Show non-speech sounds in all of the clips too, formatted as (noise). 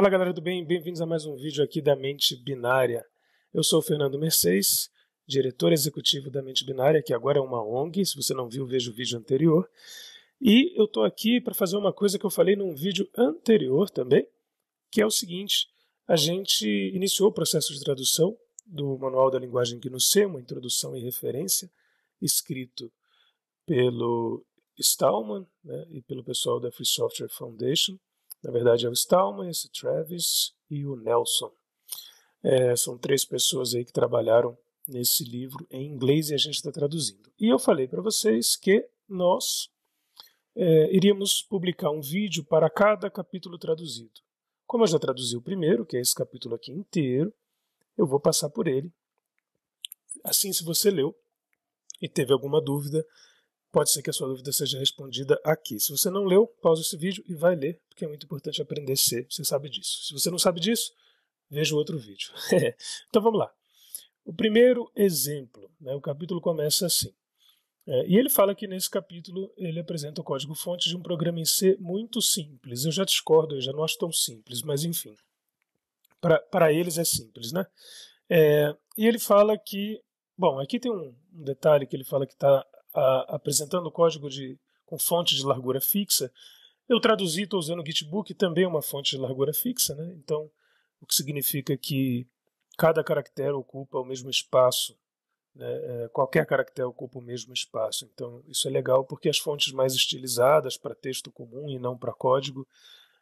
Fala galera do bem, bem-vindos a mais um vídeo aqui da Mente Binária. Eu sou o Fernando Mercedes, diretor executivo da Mente Binária, que agora é uma ONG. Se você não viu, veja o vídeo anterior. E eu estou aqui para fazer uma coisa que eu falei num vídeo anterior também, que é o seguinte: a gente iniciou o processo de tradução do Manual da Linguagem Gnosê, uma introdução e referência, escrito pelo Stallman né, e pelo pessoal da Free Software Foundation. Na verdade, é o Stallman, esse Travis e o Nelson. É, são três pessoas aí que trabalharam nesse livro em inglês e a gente está traduzindo. E eu falei para vocês que nós é, iríamos publicar um vídeo para cada capítulo traduzido. Como eu já traduzi o primeiro, que é esse capítulo aqui inteiro, eu vou passar por ele. Assim, se você leu e teve alguma dúvida, Pode ser que a sua dúvida seja respondida aqui. Se você não leu, pausa esse vídeo e vai ler, porque é muito importante aprender C, você sabe disso. Se você não sabe disso, veja o outro vídeo. (laughs) então vamos lá. O primeiro exemplo, né, o capítulo começa assim. É, e ele fala que nesse capítulo ele apresenta o código-fonte de um programa em C muito simples. Eu já discordo, eu já não acho tão simples, mas enfim. Para eles é simples, né? É, e ele fala que. Bom, aqui tem um, um detalhe que ele fala que está apresentando o código de, com fonte de largura fixa, eu traduzi, estou usando o Gitbook, também uma fonte de largura fixa, né? Então, o que significa que cada caractere ocupa o mesmo espaço, né? É, qualquer caractere ocupa o mesmo espaço. Então, isso é legal porque as fontes mais estilizadas para texto comum e não para código,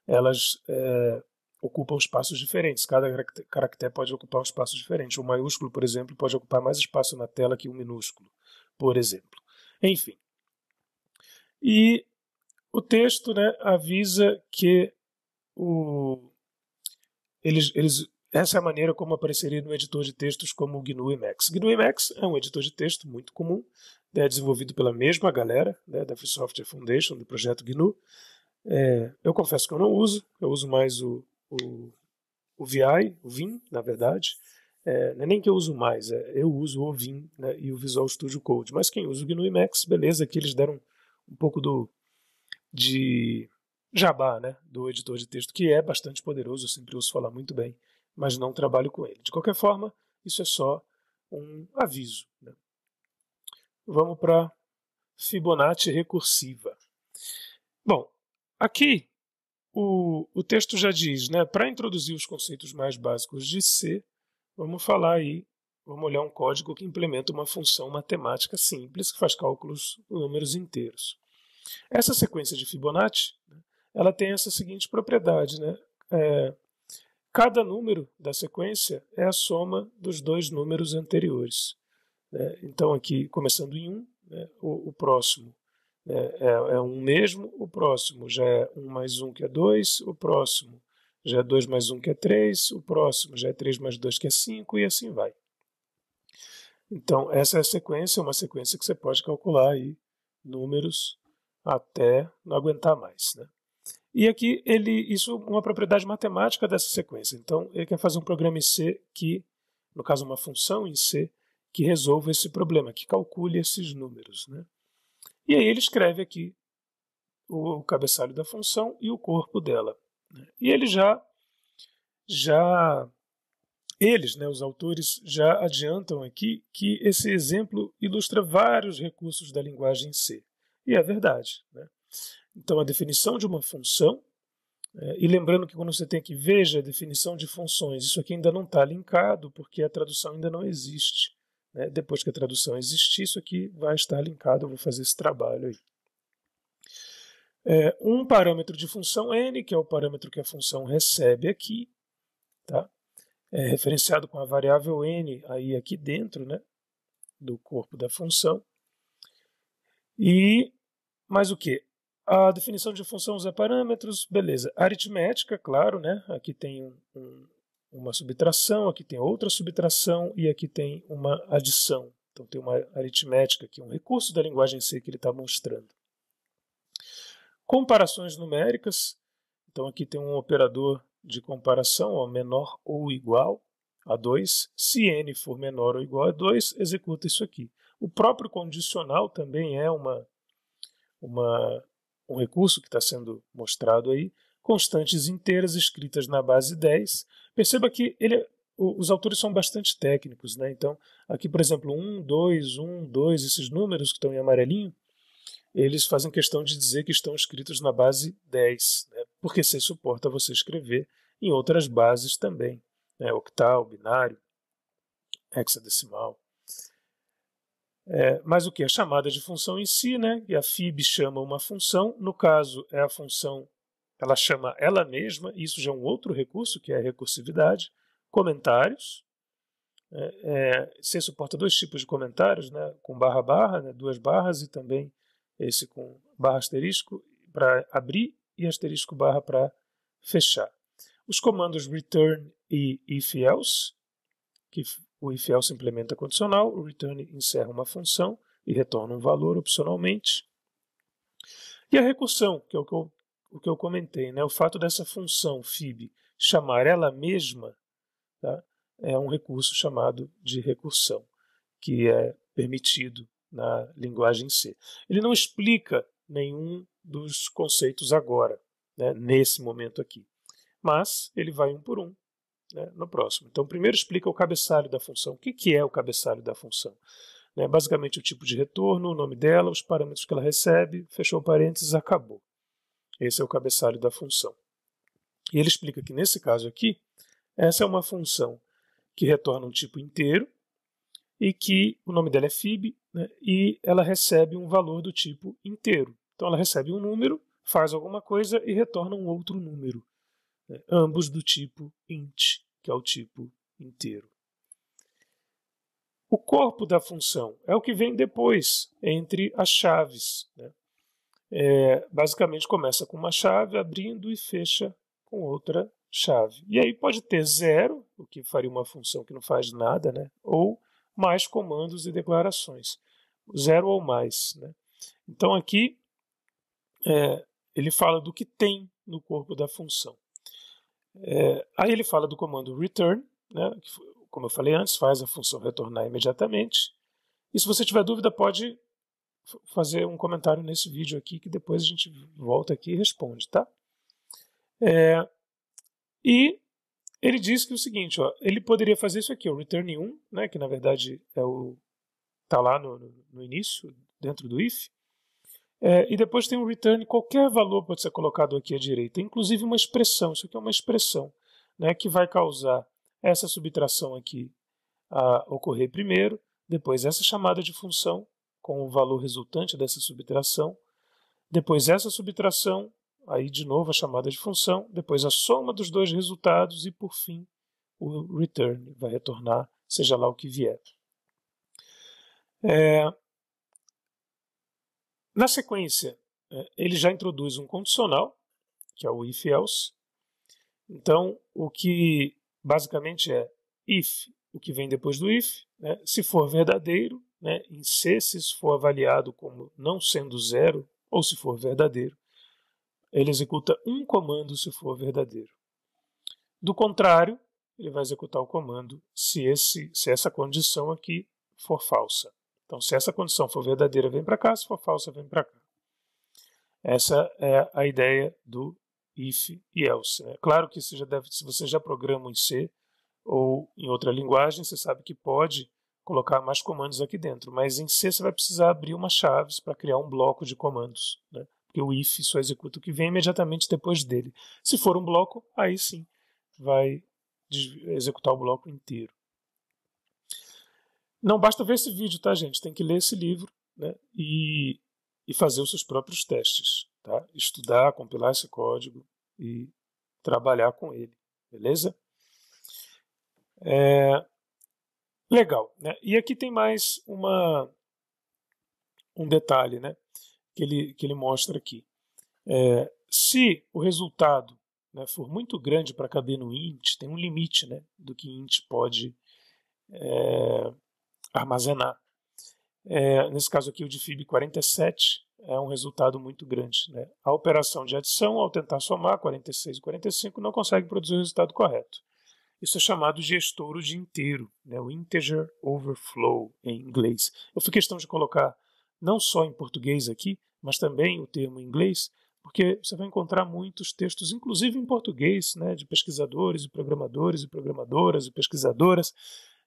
elas é, ocupam espaços diferentes. Cada caractere pode ocupar um espaço diferente. Um maiúsculo, por exemplo, pode ocupar mais espaço na tela que um minúsculo, por exemplo. Enfim. E o texto né, avisa que o, eles, eles, essa é a maneira como apareceria no editor de textos como o GNU Emacs. GNU Emacs é um editor de texto muito comum, né, desenvolvido pela mesma galera né, da Free Software Foundation, do projeto GNU. É, eu confesso que eu não uso, eu uso mais o, o, o VI, o Vim, na verdade. É, é, nem que eu uso mais, é, eu uso o Ovin né, e o Visual Studio Code. Mas quem usa o GNU Emacs, beleza, que eles deram um pouco do de jabá, né, do editor de texto, que é bastante poderoso, eu sempre ouço falar muito bem, mas não trabalho com ele. De qualquer forma, isso é só um aviso. Né? Vamos para Fibonacci recursiva. Bom, aqui o, o texto já diz, né, para introduzir os conceitos mais básicos de C, Vamos falar aí, vamos olhar um código que implementa uma função matemática simples que faz cálculos com números inteiros. Essa sequência de Fibonacci, né, ela tem essa seguinte propriedade, né? É, cada número da sequência é a soma dos dois números anteriores. Né? Então aqui, começando em 1, um, né? o, o, próximo né, é, é um mesmo, o próximo já é 1 um mais 1 um, que é 2, o próximo já é 2 mais 1 um que é 3, o próximo já é 3 mais 2 que é 5 e assim vai. Então, essa é a sequência, uma sequência que você pode calcular aí números até não aguentar mais. Né? E aqui, ele, isso é uma propriedade matemática dessa sequência. Então, ele quer fazer um programa em C que, no caso, uma função em C, que resolva esse problema, que calcule esses números. Né? E aí ele escreve aqui o cabeçalho da função e o corpo dela. Né? E ele já, já, eles, né, os autores, já adiantam aqui que esse exemplo ilustra vários recursos da linguagem C. E é verdade. Né? Então, a definição de uma função, é, e lembrando que quando você tem que veja a definição de funções, isso aqui ainda não está linkado, porque a tradução ainda não existe. Né? Depois que a tradução existir, isso aqui vai estar linkado, eu vou fazer esse trabalho aí é, um parâmetro de função n, que é o parâmetro que a função recebe aqui, tá? é referenciado com a variável n aí aqui dentro né, do corpo da função. E mais o que? A definição de função usa parâmetros, beleza. Aritmética, claro, né? Aqui tem um, um, uma subtração, aqui tem outra subtração e aqui tem uma adição. Então tem uma aritmética aqui, um recurso da linguagem C que ele está mostrando comparações numéricas. Então aqui tem um operador de comparação ó, menor ou igual a 2. Se n for menor ou igual a 2, executa isso aqui. O próprio condicional também é uma, uma, um recurso que está sendo mostrado aí. Constantes inteiras escritas na base 10. Perceba que ele, os autores são bastante técnicos. Né? Então, aqui, por exemplo, 1, 2, 1, 2, esses números que estão em amarelinho, eles fazem questão de dizer que estão escritos na base 10, né? porque se suporta você escrever em outras bases também, né? octal, binário, hexadecimal. É, mas o que é chamada de função em si, né? E a FIB chama uma função, no caso é a função, ela chama ela mesma, isso já é um outro recurso que é a recursividade, comentários. É, é, suporta dois tipos de comentários, né? Com barra barra, né? duas barras e também esse com barra asterisco para abrir e asterisco barra para fechar. Os comandos return e if else, que o if else implementa condicional, o return encerra uma função e retorna um valor opcionalmente. E a recursão, que é o que eu, o que eu comentei, né? o fato dessa função fib chamar ela mesma tá? é um recurso chamado de recursão, que é permitido na linguagem C. Ele não explica nenhum dos conceitos agora, né, nesse momento aqui. Mas ele vai um por um né, no próximo. Então, primeiro explica o cabeçalho da função. O que, que é o cabeçalho da função? Né, basicamente, o tipo de retorno, o nome dela, os parâmetros que ela recebe, fechou parênteses, acabou. Esse é o cabeçalho da função. E ele explica que, nesse caso aqui, essa é uma função que retorna um tipo inteiro, e que o nome dela é FIB, né, e ela recebe um valor do tipo inteiro. Então ela recebe um número, faz alguma coisa e retorna um outro número, né, ambos do tipo int, que é o tipo inteiro. O corpo da função é o que vem depois, entre as chaves. Né? É, basicamente começa com uma chave, abrindo e fecha com outra chave. E aí pode ter zero, o que faria uma função que não faz nada, né? ou mais comandos e declarações, zero ou mais. Né? Então aqui é, ele fala do que tem no corpo da função. É, aí ele fala do comando return, né, que, como eu falei antes, faz a função retornar imediatamente. E se você tiver dúvida, pode fazer um comentário nesse vídeo aqui, que depois a gente volta aqui e responde, tá? É, e ele diz que é o seguinte, ó, ele poderia fazer isso aqui, o return 1, né, que na verdade é o tá lá no, no, início, dentro do if, é, e depois tem um return, qualquer valor pode ser colocado aqui à direita, inclusive uma expressão, isso aqui é uma expressão, né, que vai causar essa subtração aqui a ocorrer primeiro, depois essa chamada de função com o valor resultante dessa subtração, depois essa subtração aí de novo a chamada de função, depois a soma dos dois resultados e, por fim, o return, vai retornar seja lá o que vier. É... Na sequência, é, ele já introduz um condicional, que é o if-else. Então, o que basicamente é if, o que vem depois do if, né? se for verdadeiro, né? em C, se isso for avaliado como não sendo zero, ou se for verdadeiro ele executa um comando se for verdadeiro. Do contrário, ele vai executar o comando se, esse, se essa condição aqui for falsa. Então, se essa condição for verdadeira, vem para cá, se for falsa, vem para cá. Essa é a ideia do if e else. Né? Claro que já deve, se você já programa em C ou em outra linguagem, você sabe que pode colocar mais comandos aqui dentro, mas em C você vai precisar abrir uma chave para criar um bloco de comandos. Né? porque o if só executa o que vem imediatamente depois dele. Se for um bloco, aí sim vai executar o bloco inteiro. Não basta ver esse vídeo, tá, gente? Tem que ler esse livro né? e, e fazer os seus próprios testes. Tá? Estudar, compilar esse código e trabalhar com ele. Beleza? É, legal. Né? E aqui tem mais uma, um detalhe, né? que ele, que ele mostra aqui. É, se o resultado né, for muito grande para caber no int, tem um limite né, do que int pode é, armazenar. É, nesse caso aqui, o de FIB 47 é um resultado muito grande. Né? A operação de adição, ao tentar somar 46 e 45, não consegue produzir o resultado correto. Isso é chamado de estouro de inteiro, né? o integer overflow em inglês. Eu fiz questão de colocar não só em português aqui, mas também o termo em inglês, porque você vai encontrar muitos textos, inclusive em português, né, de pesquisadores e programadores e programadoras e pesquisadoras,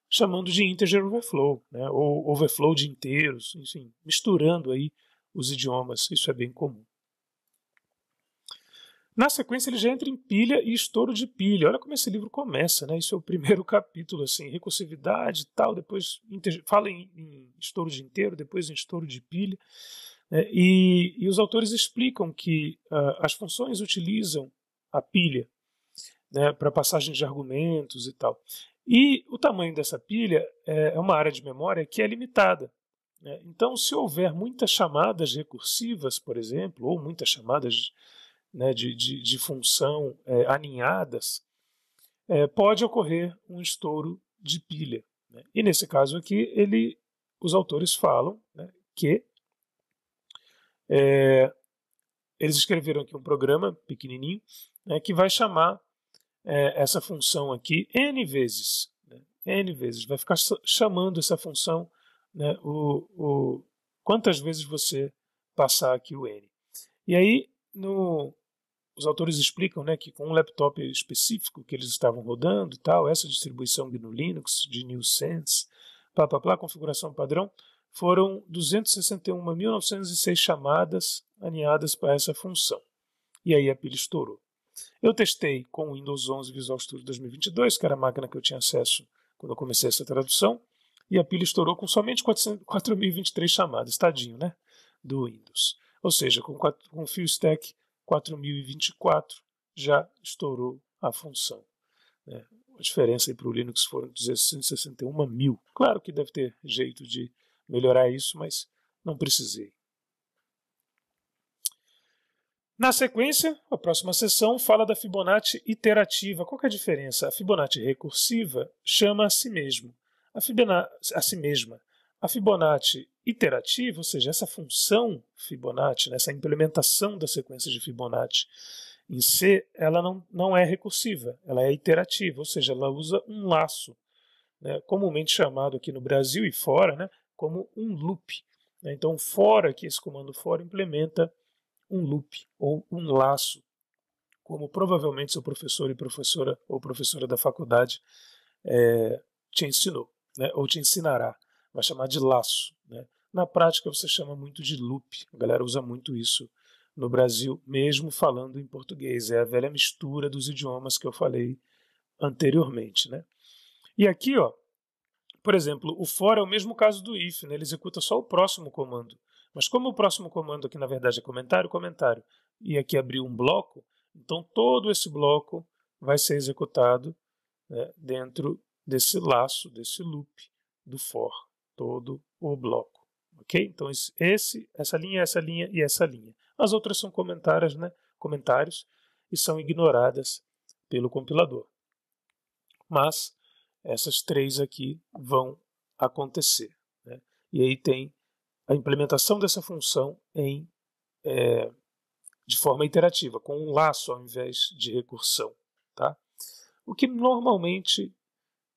chamando de integer overflow, né, ou overflow de inteiros, enfim, misturando aí os idiomas, isso é bem comum. Na sequência, ele já entra em pilha e estouro de pilha. Olha como esse livro começa, né? Isso é o (laughs) primeiro capítulo, assim, recursividade e tal, depois fala em, em estouro de inteiro, depois em estouro de pilha. É, e, e, os autores explicam que uh, as funções utilizam a pilha né, para passagem de argumentos e tal. E o tamanho dessa pilha é, é uma área de memória que é limitada. Né? Então, se houver muitas chamadas recursivas, por exemplo, ou muitas chamadas né, de, de, de, função é, aninhadas, é, pode ocorrer um estouro de pilha. Né. E nesse caso aqui, ele, os autores falam né, que é, eles escreveram aqui um programa pequenininho né, que vai chamar é, essa função aqui n vezes, né, n vezes, vai ficar chamando essa função né, o, o, quantas vezes você passar aqui o n. E aí no, os autores explicam né, que com um laptop específico que eles estavam rodando e tal, essa distribuição GNU Linux de NewSense, plá, plá, plá, configuração padrão, foram 261.906 chamadas alinhadas para essa função. E aí a pilha estourou. Eu testei com o Windows 11 Visual Studio 2022, que era a máquina que eu tinha acesso quando eu comecei essa tradução, e a pilha estourou com somente 4.023 chamadas, tadinho, né? Do Windows. Ou seja, com, 4, com o 4.024 já estourou a função. Né? A diferença para o Linux foram 261 mil. Claro que deve ter jeito de melhorar isso, mas não precisei. Na sequência, a próxima sessão fala da Fibonacci iterativa. Qual é a diferença? A Fibonacci recursiva chama a si mesmo. A, Fibonacci, a si mesma. A Fibonacci iterativa, ou seja, essa função Fibonacci, né, essa implementação da sequência de Fibonacci em C, ela não, não é recursiva, ela é iterativa, ou seja, ela usa um laço, né, comumente chamado aqui no Brasil e fora, né, como um loop. Né? Então, fora que esse comando for implementa um loop ou um laço, como provavelmente seu professor e professora ou professora da faculdade é, te ensinou, né? ou te ensinará. Vai chamar de laço. Né? Na prática, você chama muito de loop. A galera usa muito isso no Brasil, mesmo falando em português. É a velha mistura dos idiomas que eu falei anteriormente. Né? E aqui, ó, por exemplo, o for é o mesmo caso do if, né? ele executa só o próximo comando. Mas como o próximo comando aqui, na verdade, é comentário, comentário, e aqui abriu um bloco, então todo esse bloco vai ser executado né, dentro desse laço, desse loop do for, todo o bloco. Ok? Então, esse, essa linha, essa linha e essa linha. As outras são comentários, né? comentários e são ignoradas pelo compilador. Mas essas três aqui vão acontecer. Né? E aí tem a implementação dessa função em é, de forma iterativa, com um laço ao invés de recursão. Tá? O que normalmente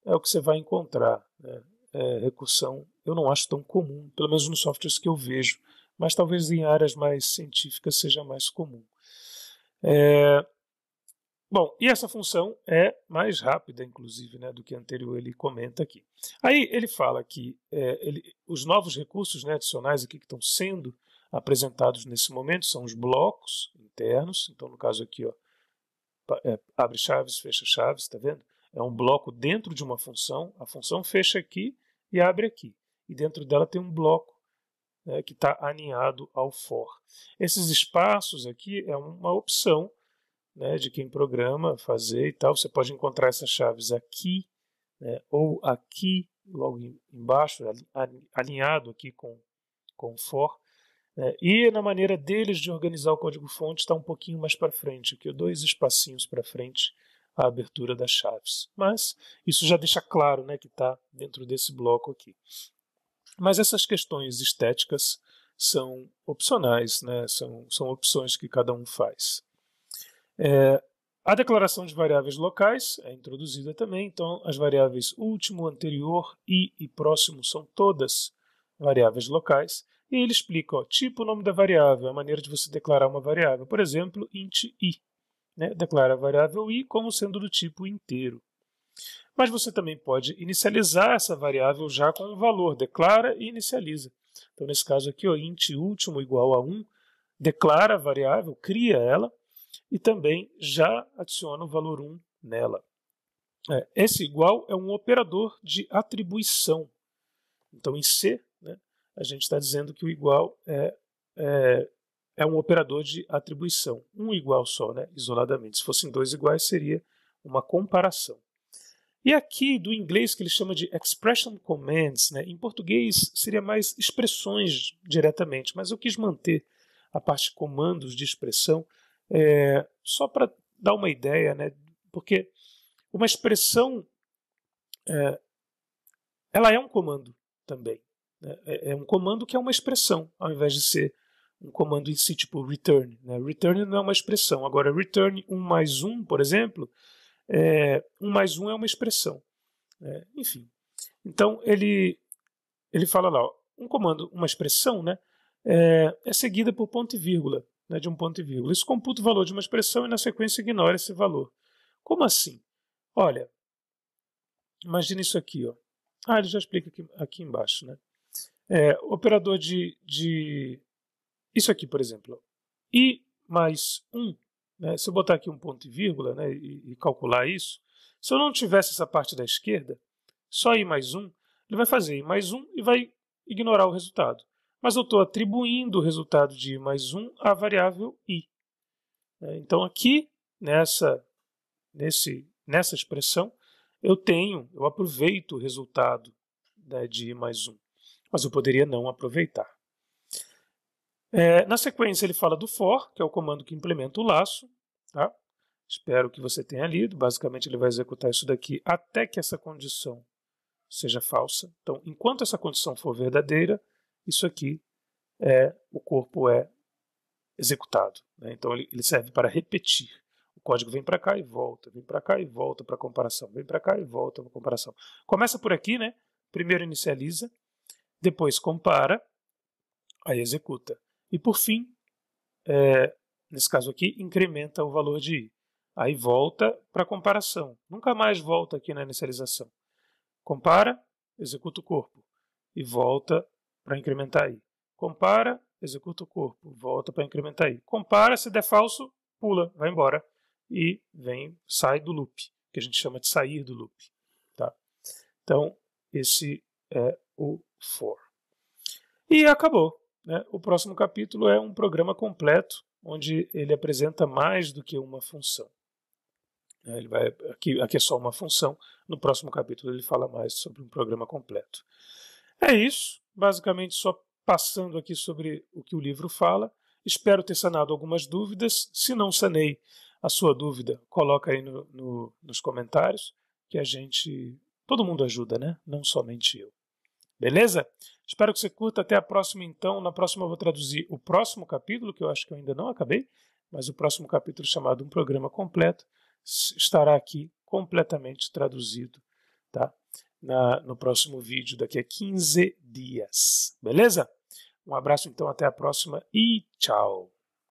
é o que você vai encontrar. Né? É, recursão eu não acho tão comum, pelo menos nos softwares que eu vejo, mas talvez em áreas mais científicas seja mais comum. É, Bom, e essa função é mais rápida, inclusive, né, do que anterior ele comenta aqui. Aí ele fala que é, ele, os novos recursos né, adicionais aqui que estão sendo apresentados nesse momento são os blocos internos. Então, no caso aqui, ó, é, abre chaves, fecha chaves, está vendo? É um bloco dentro de uma função. A função fecha aqui e abre aqui. E dentro dela tem um bloco né, que está aninhado ao for. Esses espaços aqui é uma opção né, de quem programa, fazer e tal. Você pode encontrar essas chaves aqui né, ou aqui, logo embaixo, alinhado aqui com, com for. Né, e na maneira deles de organizar o código-fonte está um pouquinho mais para frente, aqui dois espacinhos para frente a abertura das chaves. Mas isso já deixa claro né, que está dentro desse bloco aqui. Mas essas questões estéticas são opcionais, né? são, são opções que cada um faz. É, a declaração de variáveis locais é introduzida também, então as variáveis último, anterior, e e próximo são todas variáveis locais. E ele explica, ó, tipo o nome da variável, a maneira de você declarar uma variável. Por exemplo, int i. Né? Declara a variável i como sendo do tipo inteiro. Mas você também pode inicializar essa variável já com um valor, declara e inicializa. Então, nesse caso aqui, ó, int último igual a 1, declara a variável, cria ela, e também já adiciona o valor 1 nela. É, esse igual é um operador de atribuição. Então, em C, né, a gente está dizendo que o igual é, é, é, um operador de atribuição. Um igual só, né, isoladamente. Se fossem dois iguais, seria uma comparação. E aqui, do inglês, que ele chama de expression commands, né, em português seria mais expressões diretamente, mas eu quis manter a parte comandos de expressão, é, só para dar uma ideia, né? Porque uma expressão é, ela é um comando também. Né? É, é um comando que é uma expressão, ao invés de ser um comando em si, tipo return. Né? Return não é uma expressão. Agora, return 1 mais 1, por exemplo, é, 1 mais 1 é uma expressão. É, enfim. Então, ele, ele fala lá, ó, um comando, uma expressão, né, é, é seguida por ponto e vírgula né, de um ponto e vírgula. Isso computa o valor de uma expressão e, na sequência, ignora esse valor. Como assim? Olha, imagina isso aqui. Ó. Ah, ele já explica aqui, aqui embaixo. Né? É, operador de, de. Isso aqui, por exemplo. I mais 1. Né? Se eu botar aqui um ponto e vírgula né, e, e calcular isso, se eu não tivesse essa parte da esquerda, só I mais 1, ele vai fazer I mais 1 e vai ignorar o resultado mas eu estou atribuindo o resultado de i mais 1 à variável i. É, então, aqui, nessa, nesse, nessa expressão, eu tenho, eu aproveito o resultado né, de i mais 1, mas eu poderia não aproveitar. É, na sequência, ele fala do for, que é o comando que implementa o laço. Tá? Espero que você tenha lido. Basicamente, ele vai executar isso daqui até que essa condição seja falsa. Então, enquanto essa condição for verdadeira, isso aqui é o corpo é executado. Né? Então ele, ele serve para repetir. O código vem para cá e volta, vem para cá e volta para comparação, vem para cá e volta para comparação. Começa por aqui, né? Primeiro inicializa, depois compara, aí executa. E por fim, é, nesse caso aqui, incrementa o valor de i. Aí volta para comparação. Nunca mais volta aqui na inicialização. Compara, executa o corpo e volta para incrementar aí Compara, executa o corpo, volta para incrementar aí Compara, se der falso, pula, vai embora e vem, sai do loop, que a gente chama de sair do loop. Tá? Então, esse é o for. E acabou. Né? O próximo capítulo é um programa completo, onde ele apresenta mais do que uma função. Né? Ele vai, aqui, aqui é só uma função, no próximo capítulo ele fala mais sobre um programa completo. É isso basicamente só passando aqui sobre o que o livro fala. Espero ter sanado algumas dúvidas. Se não sanei a sua dúvida, coloca aí no, no, nos comentários, que a gente. Todo mundo ajuda, né? Não somente eu. Beleza? Espero que você curta. Até a próxima, então. Na próxima eu vou traduzir o próximo capítulo, que eu acho que eu ainda não acabei, mas o próximo capítulo, chamado Um Programa Completo, estará aqui completamente traduzido. Tá? na, no próximo vídeo daqui a 15 dias. Beleza? Um abraço, então, até a próxima e tchau!